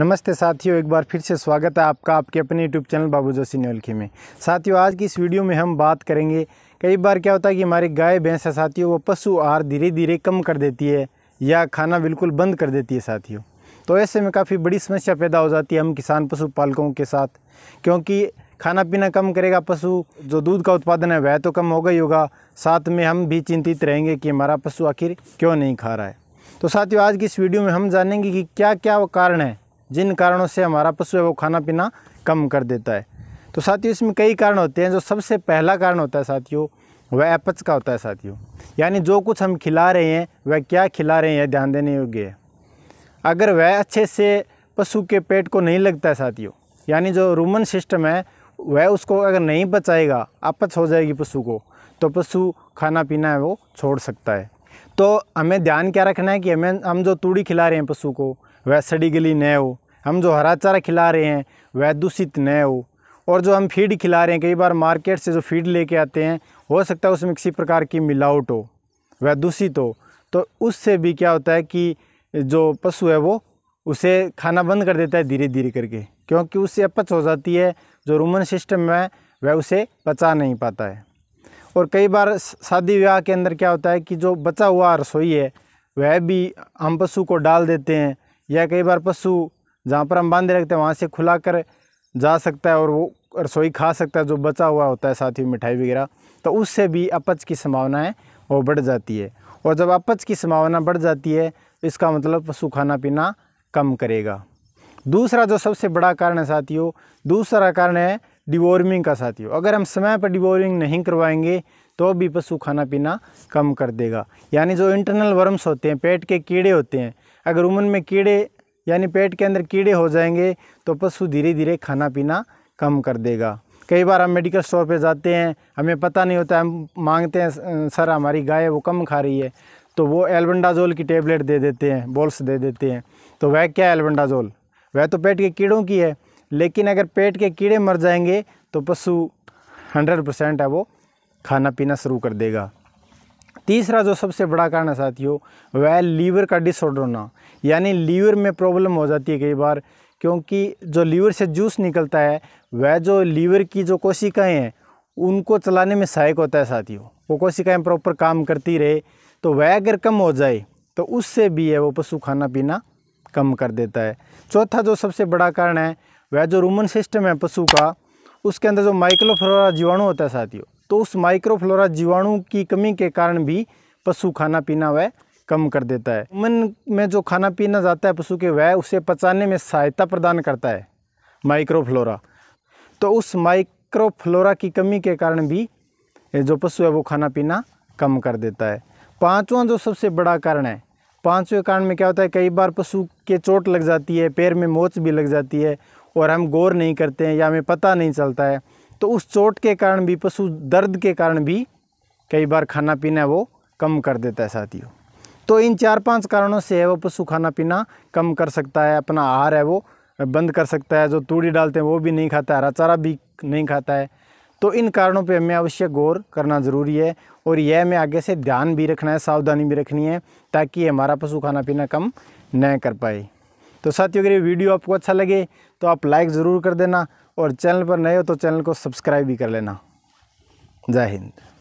नमस्ते साथियों एक बार फिर से स्वागत है आपका आपके अपने यूट्यूब चैनल बाबू जोशी नोलखी में साथियों आज की इस वीडियो में हम बात करेंगे कई बार क्या होता है कि हमारी गाय भैंस है साथियों वो पशु आहार धीरे धीरे कम कर देती है या खाना बिल्कुल बंद कर देती है साथियों तो ऐसे में काफ़ी बड़ी समस्या पैदा हो जाती है हम किसान पशुपालकों के साथ क्योंकि खाना पीना कम करेगा पशु जो दूध का उत्पादन है वह तो कम होगा ही होगा साथ में हम भी चिंतित रहेंगे कि हमारा पशु आखिर क्यों नहीं खा रहा है तो साथियों आज की इस वीडियो में हम जानेंगे कि क्या क्या वो कारण है जिन कारणों से हमारा पशु है वो खाना पीना कम कर देता है तो साथियों इसमें कई कारण होते हैं जो सबसे पहला कारण होता है साथियों वह अपच का होता है साथियों यानी जो कुछ हम खिला रहे हैं वह क्या खिला रहे हैं ध्यान देने योग्य है अगर वह अच्छे से पशु के पेट को नहीं लगता है साथियों यानी जो रूमन सिस्टम है वह उसको अगर नहीं बचाएगा अपच हो जाएगी पशु को तो पशु खाना पीना है वो छोड़ सकता है तो हमें ध्यान क्या रखना है कि हमें हम जो तूड़ी खिला रहे हैं पशु को वह सड़ी गली न हो हम जो हरा चारा खिला रहे हैं वह दूषित न हो और जो हम फीड खिला रहे हैं कई बार मार्केट से जो फीड लेके आते हैं हो सकता है उसमें किसी प्रकार की मिलावट हो वह दूषित हो तो उससे भी क्या होता है कि जो पशु है वो उसे खाना बंद कर देता है धीरे धीरे करके क्योंकि उससे अपच हो जाती है जो रूमन सिस्टम है वह उसे बचा नहीं पाता है और कई बार शादी विवाह के अंदर क्या होता है कि जो बचा हुआ रसोई है वह भी हम पशु को डाल देते हैं या कई बार पशु जहाँ पर हम बांधे रखते हैं वहाँ से खुला कर जा सकता है और वो रसोई खा सकता है जो बचा हुआ होता है साथ ही मिठाई वगैरह तो उससे भी अपच की संभावना है वो बढ़ जाती है और जब अपच की संभावना बढ़ जाती है इसका मतलब पशु खाना पीना कम करेगा दूसरा जो सबसे बड़ा कारण है साथियों दूसरा कारण है डिवॉर्मिंग का साथियों अगर हम समय पर डिवॉर्मिंग नहीं करवाएंगे तो भी पशु खाना पीना कम कर देगा यानी जो इंटरनल वर्म्स होते हैं पेट के कीड़े होते हैं अगर उमन में कीड़े यानी पेट के अंदर कीड़े हो जाएंगे तो पशु धीरे धीरे खाना पीना कम कर देगा कई बार हम मेडिकल स्टोर पे जाते हैं हमें पता नहीं होता हम मांगते हैं सर हमारी गाय वो कम खा रही है तो वो एल्बेंडाजोल की टेबलेट दे देते हैं बॉल्स दे देते हैं तो वह क्या एल्बेंडाजोल वह तो पेट के कीड़ों की है लेकिन अगर पेट के कीड़े मर जाएंगे तो पशु हंड्रेड परसेंट है वो खाना पीना शुरू कर देगा तीसरा जो सबसे बड़ा कारण है साथियों वह लीवर का डिसऑर्डर होना यानी लीवर में प्रॉब्लम हो जाती है कई बार क्योंकि जो लीवर से जूस निकलता है वह जो लीवर की जो कोशिकाएं हैं उनको चलाने में सहायक होता है साथियों वो कोशिकाएं प्रॉपर काम करती रहे तो वह अगर कम हो जाए तो उससे भी है वो पशु खाना पीना कम कर देता है चौथा जो सबसे बड़ा कारण है वह जो रूमन सिस्टम है पशु का उसके अंदर जो माइक्रोफ्लोरा जीवाणु होता है साथियों तो उस माइक्रोफ्लोरा जीवाणु की कमी के कारण भी पशु खाना पीना वह कम कर देता है मन में जो खाना पीना जाता है पशु के वह उसे पचाने में सहायता प्रदान करता है माइक्रोफ्लोरा तो उस माइक्रोफ्लोरा की कमी के कारण भी जो पशु है वो खाना पीना कम कर देता है पाँचवा जो सबसे बड़ा कारण है पाँचवें कारण में क्या होता है कई बार पशु के चोट लग जाती है पैर में मोच भी लग जाती है और हम गौर नहीं करते हैं या हमें पता नहीं चलता है तो उस चोट के कारण भी पशु दर्द के कारण भी कई बार खाना पीना वो कम कर देता है साथियों तो इन चार पांच कारणों से है वो पशु खाना पीना कम कर सकता है अपना आहार है वो बंद कर सकता है जो तूड़ी डालते हैं वो भी नहीं खाता है हरा चारा भी नहीं खाता है तो इन कारणों पे हमें अवश्य गौर करना ज़रूरी है और यह हमें आगे से ध्यान भी रखना है सावधानी भी रखनी है ताकि हमारा पशु खाना पीना कम न कर पाए तो साथियों अगर ये वीडियो आपको अच्छा लगे तो आप लाइक ज़रूर कर देना और चैनल पर नए हो तो चैनल को सब्सक्राइब भी कर लेना जय हिंद